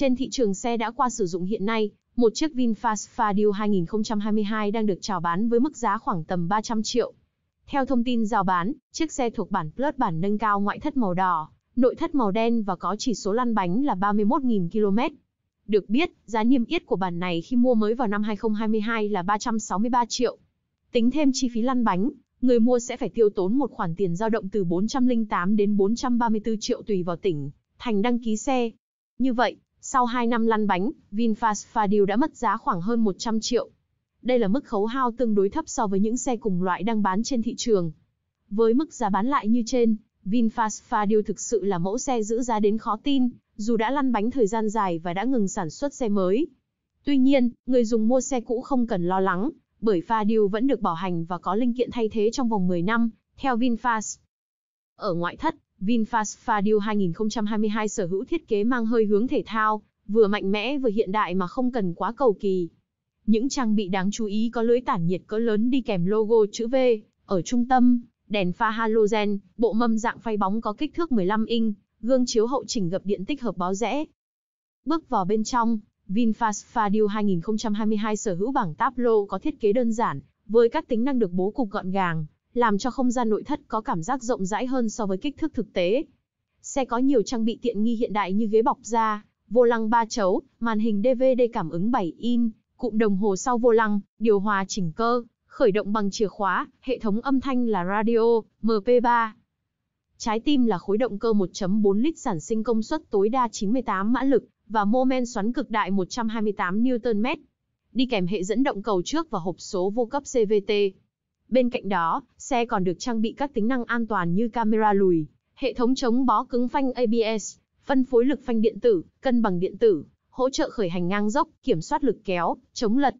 Trên thị trường xe đã qua sử dụng hiện nay, một chiếc VinFast Fadil 2022 đang được chào bán với mức giá khoảng tầm 300 triệu. Theo thông tin giao bán, chiếc xe thuộc bản Plus bản nâng cao ngoại thất màu đỏ, nội thất màu đen và có chỉ số lăn bánh là 31.000 km. Được biết, giá niêm yết của bản này khi mua mới vào năm 2022 là 363 triệu. Tính thêm chi phí lăn bánh, người mua sẽ phải tiêu tốn một khoản tiền dao động từ 408 đến 434 triệu tùy vào tỉnh, thành đăng ký xe. Như vậy, sau 2 năm lăn bánh, VinFast Fadil đã mất giá khoảng hơn 100 triệu. Đây là mức khấu hao tương đối thấp so với những xe cùng loại đang bán trên thị trường. Với mức giá bán lại như trên, VinFast Fadil thực sự là mẫu xe giữ giá đến khó tin, dù đã lăn bánh thời gian dài và đã ngừng sản xuất xe mới. Tuy nhiên, người dùng mua xe cũ không cần lo lắng, bởi Fadil vẫn được bảo hành và có linh kiện thay thế trong vòng 10 năm, theo VinFast. Ở ngoại thất, VinFast Fadil 2022 sở hữu thiết kế mang hơi hướng thể thao, vừa mạnh mẽ vừa hiện đại mà không cần quá cầu kỳ. Những trang bị đáng chú ý có lưới tản nhiệt cỡ lớn đi kèm logo chữ V ở trung tâm, đèn pha halogen, bộ mâm dạng phay bóng có kích thước 15 inch, gương chiếu hậu chỉnh gập điện tích hợp báo rẽ. Bước vào bên trong, VinFast Fadil 2022 sở hữu bảng táp lô có thiết kế đơn giản, với các tính năng được bố cục gọn gàng, làm cho không gian nội thất có cảm giác rộng rãi hơn so với kích thước thực tế. Xe có nhiều trang bị tiện nghi hiện đại như ghế bọc da, vô lăng ba chấu, màn hình DVD cảm ứng 7 in, cụm đồng hồ sau vô lăng, điều hòa chỉnh cơ, khởi động bằng chìa khóa, hệ thống âm thanh là radio, MP3. Trái tim là khối động cơ 1.4 lít sản sinh công suất tối đa 98 mã lực và mô men xoắn cực đại 128 Nm. Đi kèm hệ dẫn động cầu trước và hộp số vô cấp CVT. Bên cạnh đó, xe còn được trang bị các tính năng an toàn như camera lùi, hệ thống chống bó cứng phanh ABS, phân phối lực phanh điện tử, cân bằng điện tử, hỗ trợ khởi hành ngang dốc, kiểm soát lực kéo, chống lật,